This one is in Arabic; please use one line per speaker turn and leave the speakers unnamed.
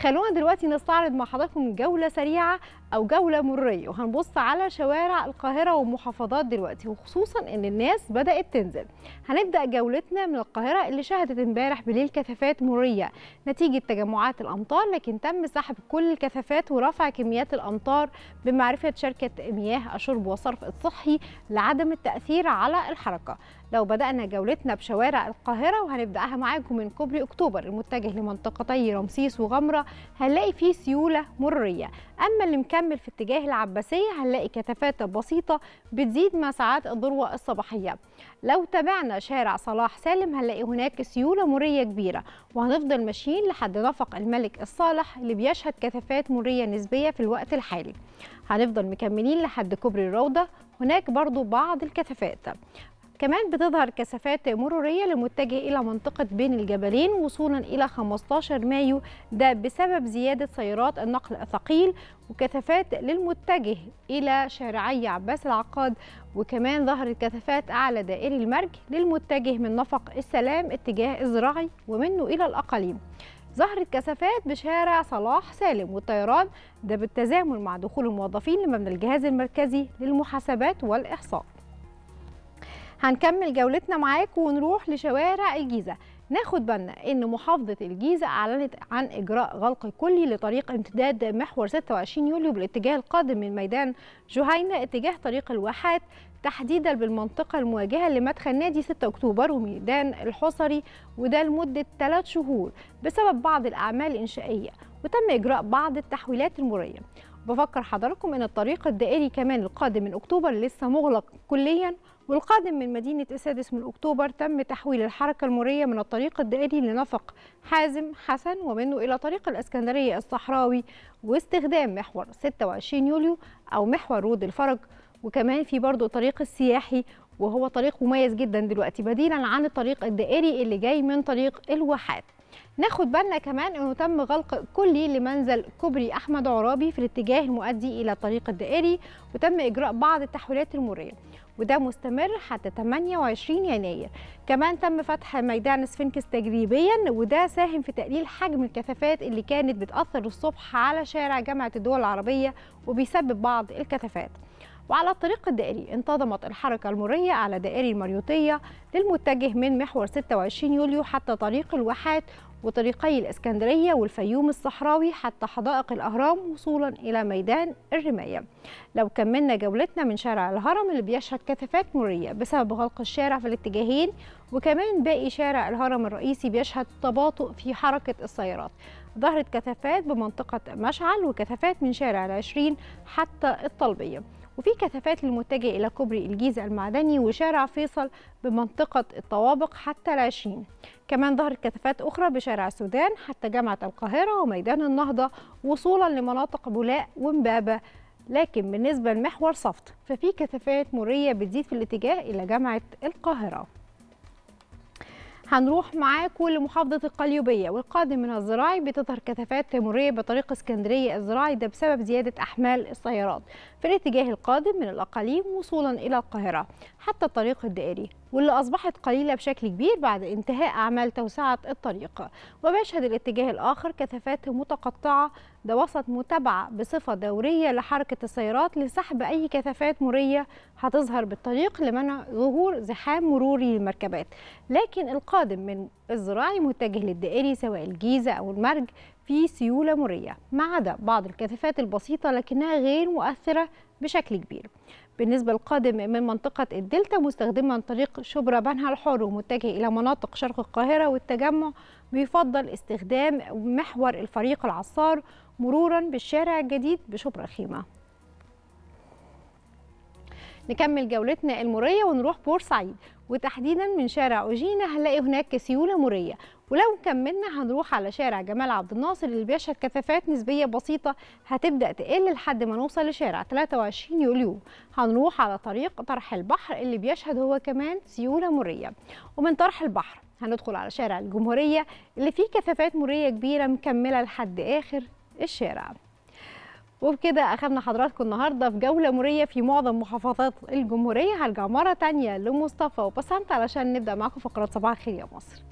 خلونا دلوقتي نستعرض مع حضراتكم جولة سريعة أو جولة مرية وهنبص على شوارع القاهرة والمحافظات دلوقتي وخصوصا إن الناس بدأت تنزل هنبدأ جولتنا من القاهرة اللي شهدت امبارح بليل كثافات مرية نتيجة تجمعات الأمطار لكن تم سحب كل الكثافات ورفع كميات الأمطار بمعرفة شركة مياه الشرب والصرف الصحي لعدم التأثير على الحركة لو بدأنا جولتنا بشوارع القاهرة وهنبدأها معاكم من كوبري أكتوبر المتجه لمنطقتي رمسيس وغمرة هنلاقي فيه سيولة مرية أما اللي مكمل في اتجاه العباسية هنلاقي كثافات بسيطة بتزيد مع ساعات الذروة الصباحية لو تابعنا شارع صلاح سالم هنلاقي هناك سيولة مرية كبيرة وهنفضل ماشيين لحد نفق الملك الصالح اللي بيشهد كثافات مرية نسبية في الوقت الحالي هنفضل مكملين لحد كوبري الروضة هناك برضو بعض الكثافات كمان بتظهر كثافات مرورية للمتجه إلى منطقة بين الجبلين وصولا إلى 15 مايو ده بسبب زيادة سيارات النقل الثقيل وكثافات للمتجه إلى شارعي عباس العقاد وكمان ظهرت كثافات أعلى دائري المرج للمتجه من نفق السلام اتجاه الزراعي ومنه إلى الأقاليم ظهرت كثافات بشارع صلاح سالم والطيران ده بالتزامن مع دخول الموظفين لمبنى الجهاز المركزي للمحاسبات والإحصاء هنكمل جولتنا معاك ونروح لشوارع الجيزه ناخد بالنا ان محافظه الجيزه اعلنت عن اجراء غلق كلي لطريق امتداد محور 26 يوليو بالاتجاه القادم من ميدان جهينه اتجاه طريق الواحات تحديدا بالمنطقه المواجهه لمدخل نادي 6 اكتوبر وميدان الحصري وده لمده 3 شهور بسبب بعض الاعمال الانشائيه وتم اجراء بعض التحويلات المريه بفكر حضراتكم ان الطريق الدائري كمان القادم من اكتوبر لسه مغلق كليا والقادم من مدينة السادس من أكتوبر تم تحويل الحركة المريه من الطريق الدائري لنفق حازم حسن ومنه إلى طريق الأسكندرية الصحراوي واستخدام محور 26 يوليو أو محور رود الفرج وكمان في برضه طريق السياحي وهو طريق مميز جدا دلوقتي بديلا عن الطريق الدائري اللي جاي من طريق الواحات ناخد بالنا كمان انه تم غلق كلي لمنزل كوبري احمد عرابي في الاتجاه المؤدي الى الطريق الدائري وتم اجراء بعض التحويلات المريه وده مستمر حتى 28 يناير كمان تم فتح ميدان سفنكس تجريبيا وده ساهم في تقليل حجم الكثافات اللي كانت بتاثر الصبح على شارع جامعه الدول العربيه وبيسبب بعض الكثافات وعلى الطريق الدائري انتظمت الحركة المرية على دائري المريوطية للمتجه من محور 26 يوليو حتى طريق الواحات وطريقي الإسكندرية والفيوم الصحراوي حتى حدائق الأهرام وصولا إلى ميدان الرماية لو كملنا جولتنا من شارع الهرم اللي بيشهد كثافات مرية بسبب غلق الشارع في الاتجاهين وكمان باقي شارع الهرم الرئيسي بيشهد تباطؤ في حركة السيارات ظهرت كثافات بمنطقة مشعل وكثافات من شارع العشرين حتى الطلبية وفي كثافات للمتجه إلى كوبري الجيزة المعدني وشارع فيصل بمنطقة الطوابق حتى العشرين كمان ظهرت كثافات أخرى بشارع السودان حتى جامعة القاهرة وميدان النهضة وصولا لمناطق بولاء ومبابة لكن بالنسبة لمحور صفت ففي كثافات مرية بتزيد في الاتجاه إلى جامعة القاهرة هنروح معاكم لمحافظه القليوبيه والقادم من الزراعي بتظهر كثافات تمريه بطريق اسكندريه الزراعي ده بسبب زياده احمال السيارات في الاتجاه القادم من الاقاليم وصولا الى القاهره حتى الطريق الدائري واللي أصبحت قليلة بشكل كبير بعد انتهاء أعمال توسعة الطريق وبيشهد الاتجاه الآخر كثافات متقطعة ده وسط متابعة بصفة دورية لحركة السيارات لسحب أي كثافات مرية هتظهر بالطريق لمنع ظهور زحام مروري للمركبات لكن القادم من الزراعي متجه للدائري سواء الجيزة أو المرج في سيولة مرية ما عدا بعض الكثافات البسيطة لكنها غير مؤثرة بشكل كبير بالنسبة القادم من منطقة الدلتا مستخدما طريق شبرا بنها الحر ومتجه إلى مناطق شرق القاهرة والتجمع بيفضل استخدام محور الفريق العصار مرورا بالشارع الجديد بشبرا خيمة نكمل جولتنا المرية ونروح بورسعيد وتحديدا من شارع أوجينا هنلاقي هناك سيولة مورية ولو كملنا هنروح على شارع جمال عبد الناصر اللي بيشهد كثافات نسبية بسيطة هتبدأ تقل لحد ما نوصل لشارع 23 يوليو هنروح على طريق طرح البحر اللي بيشهد هو كمان سيولة مورية ومن طرح البحر هندخل على شارع الجمهورية اللي فيه كثافات مورية كبيرة مكملة لحد آخر الشارع وبكده أخذنا حضراتكم النهاردة في جولة مرية في معظم محافظات الجمهورية هرجع مرة تانية لمصطفى وبسنت علشان نبدأ معاكم فقرات صباح الخير يا مصر